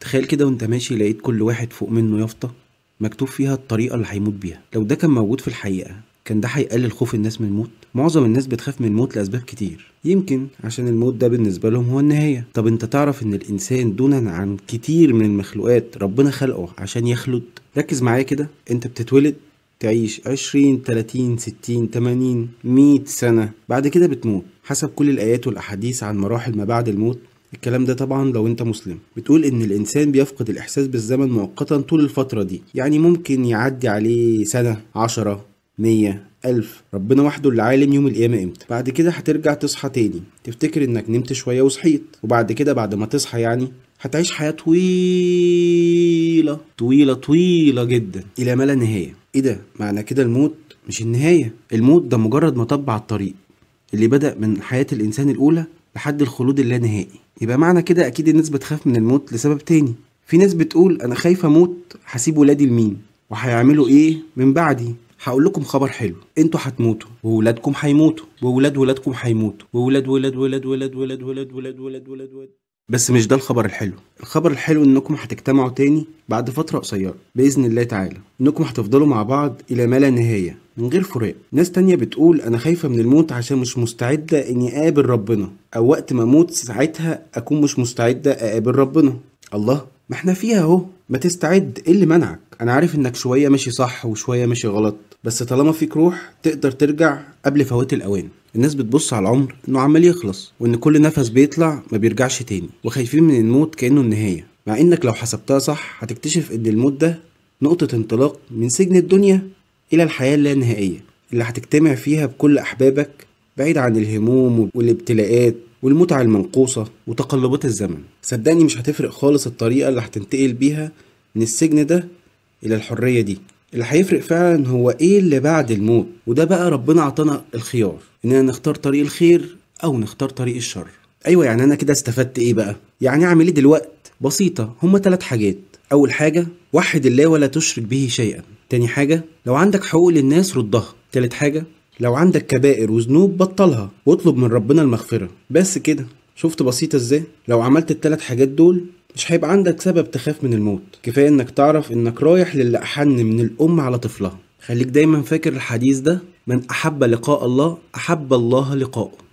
تخيل كده وانت ماشي لقيت كل واحد فوق منه يافطة مكتوب فيها الطريقة اللي هيموت بيها لو ده كان موجود في الحقيقة كان ده هيقلل خوف الناس من الموت معظم الناس بتخاف من الموت لأسباب كتير يمكن عشان الموت ده بالنسبة لهم هو النهاية طب انت تعرف ان الإنسان دونا عن كتير من المخلوقات ربنا خلقه عشان يخلد ركز معايا كده انت بتتولد تعيش 20 30 60 80 100 سنة بعد كده بتموت حسب كل الآيات والأحاديث عن مراحل ما بعد الموت الكلام ده طبعا لو انت مسلم بتقول ان الانسان بيفقد الاحساس بالزمن مؤقتا طول الفترة دي يعني ممكن يعدي عليه سنة عشرة مية ألف ربنا وحده اللي عالم يوم القيامة امتى بعد كده هترجع تصحى تاني تفتكر انك نمت شوية وصحيت وبعد كده بعد ما تصحى يعني هتعيش حياة طويلة طويلة طويلة جدا إلى ما لا نهاية إيه ده معنى كده الموت مش النهاية الموت ده مجرد مطب على الطريق اللي بدأ من حياة الإنسان الأولى لحد الخلود اللانهائي يبقى معنى كده اكيد الناس بتخاف من الموت لسبب تاني في ناس بتقول انا خايف اموت هسيب ولادي لمين وهيعملوا ايه من بعدي هقول لكم خبر حلو انتوا هتموتوا وولادكم هيموتوا وولاد ولادكم هيموتوا وولاد ولاد ولاد ولاد ولاد ولاد ولاد ولاد ولاد بس مش ده الخبر الحلو الخبر الحلو انكم هتجتمعوا تاني بعد فترة قصيرة بإذن الله تعالى انكم هتفضلوا مع بعض إلى ما لا نهاية من غير فراق ناس تانية بتقول أنا خايفة من الموت عشان مش مستعدة إني أقابل ربنا أو وقت ما أموت ساعتها أكون مش مستعدة أقابل ربنا الله ما احنا فيها اهو ما تستعد ايه اللي منعك انا عارف انك شويه ماشي صح وشويه ماشي غلط بس طالما فيك روح تقدر ترجع قبل فوات الاوان الناس بتبص على العمر انه عمال يخلص وان كل نفس بيطلع ما بيرجعش تاني وخايفين من الموت كانه النهايه مع انك لو حسبتها صح هتكتشف ان الموت ده نقطة انطلاق من سجن الدنيا إلى الحياة اللانهائية اللي هتجتمع فيها بكل أحبابك بعيد عن الهموم والابتلاءات والمتعة المنقوصة وتقلبات الزمن صدقني مش هتفرق خالص الطريقة اللي هتنتقل بيها من السجن ده إلى الحرية دي اللي هيفرق فعلا هو ايه اللي بعد الموت وده بقى ربنا اعطانا الخيار اننا نختار طريق الخير او نختار طريق الشر ايوه يعني انا كده استفدت ايه بقى يعني اعمل ايه دلوقت بسيطه هما ثلاث حاجات اول حاجه وحد الله ولا تشرك به شيئا تاني حاجه لو عندك حقوق للناس ردها تالت حاجه لو عندك كبائر وذنوب بطلها واطلب من ربنا المغفره بس كده شفت بسيطه ازاي لو عملت التلات حاجات دول مش هيبقى عندك سبب تخاف من الموت كفاية انك تعرف انك رايح للي احن من الام على طفلها خليك دايما فاكر الحديث ده من احب لقاء الله احب الله لقاءه